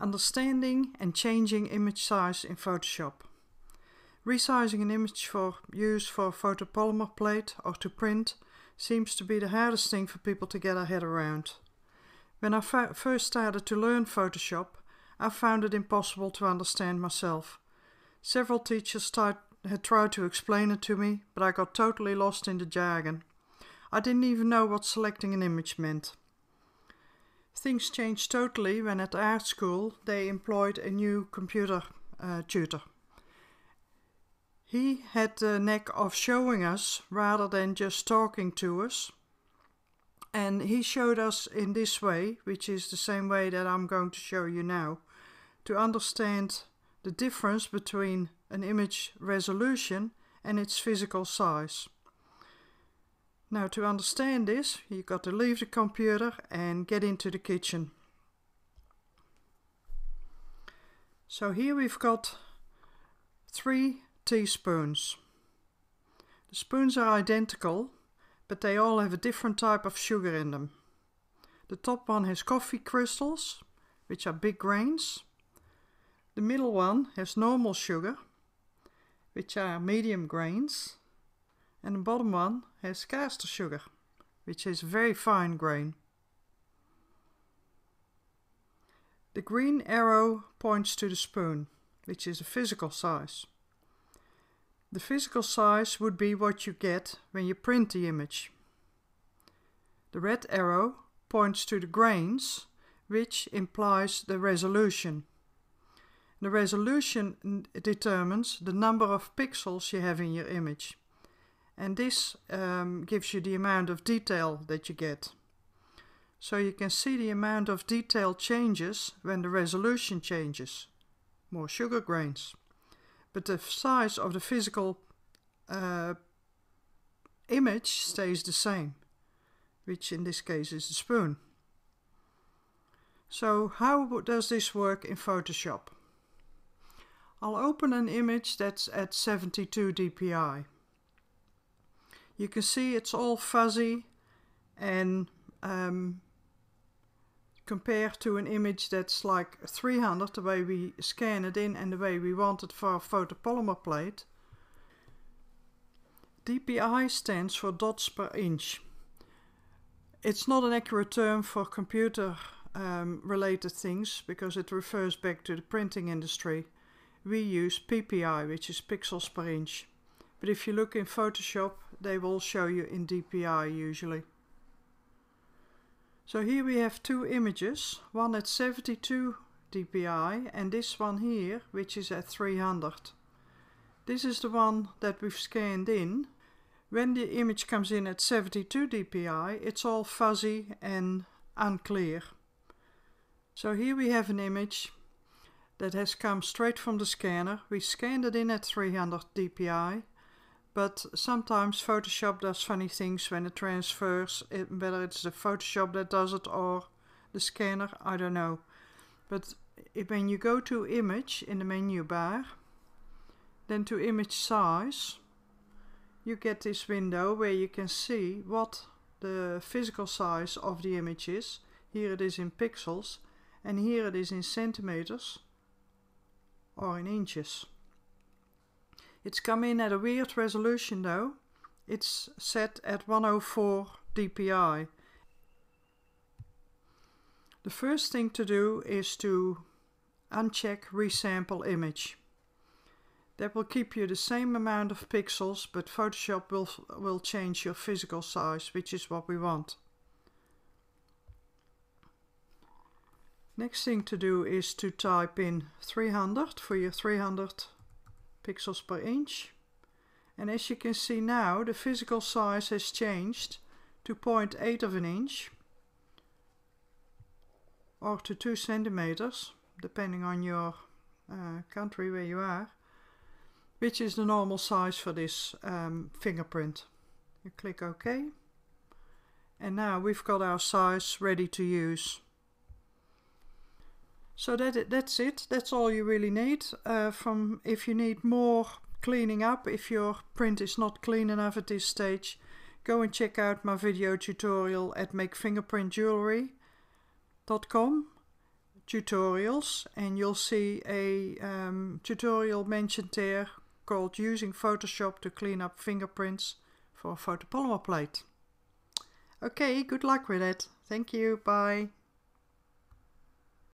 understanding and changing image size in Photoshop. Resizing an image for use for photopolymer plate or to print seems to be the hardest thing for people to get their head around. When I first started to learn Photoshop, I found it impossible to understand myself. Several teachers had tried to explain it to me, but I got totally lost in the jargon. I didn't even know what selecting an image meant. Things changed totally when at art school they employed a new computer uh, tutor. He had the knack of showing us rather than just talking to us. And he showed us in this way, which is the same way that I'm going to show you now, to understand the difference between an image resolution and its physical size. Now to understand this, you've got to leave the computer and get into the kitchen. So here we've got three teaspoons. The spoons are identical, but they all have a different type of sugar in them. The top one has coffee crystals, which are big grains. The middle one has normal sugar, which are medium grains and the bottom one has caster sugar, which is very fine grain. The green arrow points to the spoon, which is the physical size. The physical size would be what you get when you print the image. The red arrow points to the grains, which implies the resolution. The resolution determines the number of pixels you have in your image and this um, gives you the amount of detail that you get. So you can see the amount of detail changes when the resolution changes, more sugar grains. But the size of the physical uh, image stays the same, which in this case is the spoon. So how does this work in Photoshop? I'll open an image that's at 72 dpi you can see it's all fuzzy and um, compared to an image that's like 300 the way we scan it in and the way we want it for a photopolymer plate DPI stands for dots per inch it's not an accurate term for computer um, related things because it refers back to the printing industry we use PPI which is pixels per inch but if you look in Photoshop, they will show you in DPI usually. So here we have two images, one at 72 DPI and this one here, which is at 300. This is the one that we've scanned in. When the image comes in at 72 DPI, it's all fuzzy and unclear. So here we have an image that has come straight from the scanner. We scanned it in at 300 dpi but sometimes Photoshop does funny things when it transfers, it, eh, whether it's the Photoshop that does it or the scanner, I don't know. But if, when you go to image in the menu bar, then to image size, you get this window where you can see what the physical size of the image is. Here it is in pixels and here it is in centimeters or in inches. It's come in at a weird resolution though. It's set at 104 dpi. The first thing to do is to uncheck resample image. That will keep you the same amount of pixels, but Photoshop will, will change your physical size, which is what we want. Next thing to do is to type in 300 for your 300 pixels per inch. And as you can see now, the physical size has changed to 0.8 of an inch or to 2 centimeters, depending on your uh, country where you are, which is the normal size for this um, fingerprint. You click OK. And now we've got our size ready to use. So that that's it. That's all you really need. Uh, from if you need more cleaning up, if your print is not clean enough at this stage, go and check out my video tutorial at makefingerprintjewelry.com tutorials and you'll see a um, tutorial mentioned there called using Photoshop to clean up fingerprints for a photopolymer plate. Okay, good luck with it. Thank you, bye.